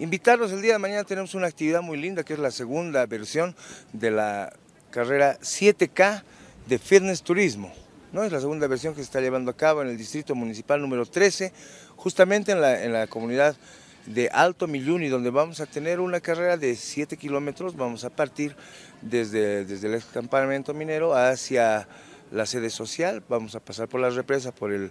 Invitarlos, el día de mañana tenemos una actividad muy linda que es la segunda versión de la carrera 7K de Fitness Turismo. ¿no? Es la segunda versión que se está llevando a cabo en el Distrito Municipal número 13, justamente en la, comunidad de Alto Milluni, donde vamos a tener una carrera de 7 kilómetros. Vamos a partir desde, el campamento minero hacia la sede social. Vamos a pasar por la represa, por el,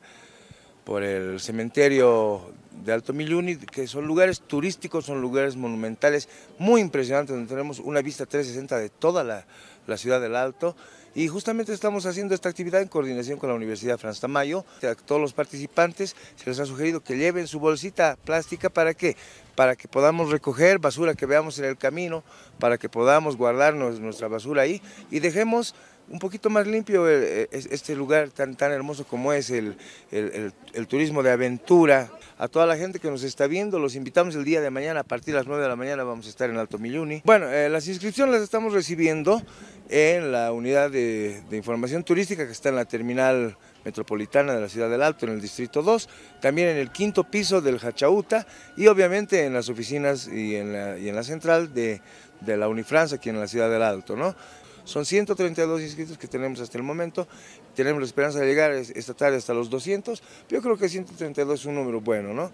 por el cementerio de Alto Miluni, que son lugares turísticos, son lugares monumentales muy impresionantes, donde tenemos una vista 360 de toda la, ciudad del Alto. Y justamente estamos haciendo esta actividad en coordinación con la Universidad Franz Tamayo. A todos los participantes se les ha sugerido que lleven su bolsita plástica para qué? Para que podamos recoger basura que veamos en el camino, para que podamos guardar nuestra basura ahí y dejemos un poquito más limpio eh, eh, este lugar tan, tan hermoso como es el turismo de aventura, a toda la gente que nos está viendo. Los invitamos el día de mañana, a partir de las 9 de la mañana vamos a estar en Alto Milluni. Bueno, eh, las inscripciones las estamos recibiendo en la unidad de, información turística que está en la terminal metropolitana de la ciudad del Alto, en el distrito 2, también en el quinto piso del Hachauta y obviamente en las oficinas y en la, central de, la Unifranza aquí en la ciudad del Alto. ¿no? Son 132 inscritos que tenemos hasta el momento, tenemos la esperanza de llegar esta tarde hasta los 200, yo creo que 132 es un número bueno, ¿no?